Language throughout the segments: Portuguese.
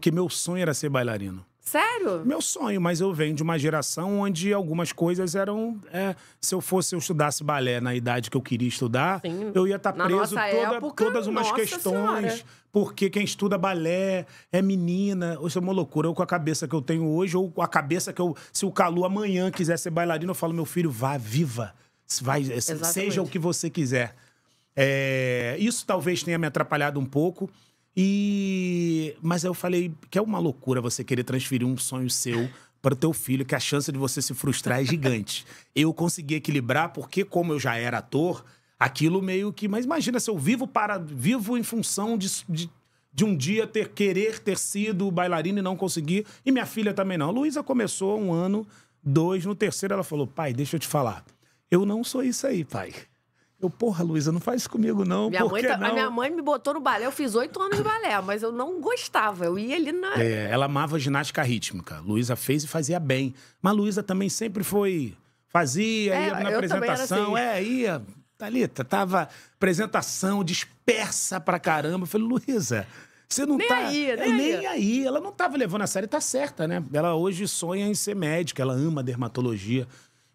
porque meu sonho era ser bailarino. Sério? Meu sonho, mas eu venho de uma geração onde algumas coisas eram. É, se eu fosse, eu estudasse balé na idade que eu queria estudar, Sim. eu ia estar tá preso toda, época, todas umas questões. Senhora. Porque quem estuda balé é menina. Isso é uma loucura. Ou com a cabeça que eu tenho hoje, ou com a cabeça que eu. Se o Calu amanhã quiser ser bailarino, eu falo, meu filho, vá, viva. Vai, seja o que você quiser. É, isso talvez tenha me atrapalhado um pouco e mas eu falei que é uma loucura você querer transferir um sonho seu para o teu filho, que a chance de você se frustrar é gigante. eu consegui equilibrar porque como eu já era ator, aquilo meio que, mas imagina se eu vivo para vivo em função de, de de um dia ter querer ter sido bailarina e não conseguir. E minha filha também não. A Luísa começou um ano, dois, no terceiro ela falou: "Pai, deixa eu te falar. Eu não sou isso aí, pai. Eu, porra, Luísa, não faz isso comigo, não. Minha mãe tá, não? A minha mãe me botou no balé. Eu fiz oito anos de balé, mas eu não gostava. Eu ia ali na. É, ela amava ginástica rítmica. Luísa fez e fazia bem. Mas Luísa também sempre foi. Fazia, é, ia na apresentação. Assim. É, ia. Thalita, tá tava apresentação dispersa pra caramba. Eu falei, Luísa. Você não nem tá. Aí, é, nem, nem aí. aí. Ela não tava levando a sério, tá certa, né? Ela hoje sonha em ser médica, ela ama dermatologia.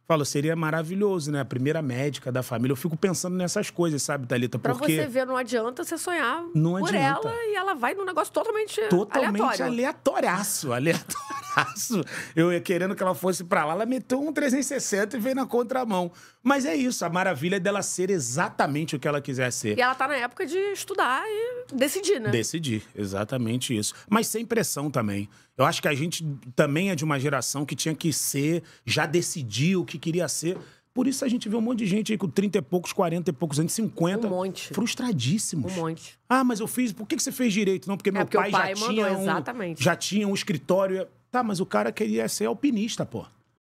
Falo, seria maravilhoso, né? A primeira médica da família. Eu fico pensando nessas coisas, sabe, Thalita? Porque... Pra você ver, não adianta você sonhar não por adianta. ela e ela vai num negócio totalmente Totalmente aleatório. aleatoriaço, aleatório braço. Eu ia querendo que ela fosse para lá. Ela meteu um 360 e veio na contramão. Mas é isso, a maravilha é dela ser exatamente o que ela quiser ser. E ela tá na época de estudar e decidir, né? Decidir, exatamente isso. Mas sem pressão também. Eu acho que a gente também é de uma geração que tinha que ser, já decidiu o que queria ser. Por isso a gente vê um monte de gente aí com 30 e poucos, 40 e poucos anos, 50. Um monte. Frustradíssimos. Um monte. Ah, mas eu fiz. Por que, você fez direito? Não, porque é meu porque pai, pai, já, mandou, tinha um, exatamente. já tinha um escritório. Tá, mas o cara queria ser alpinista, pô.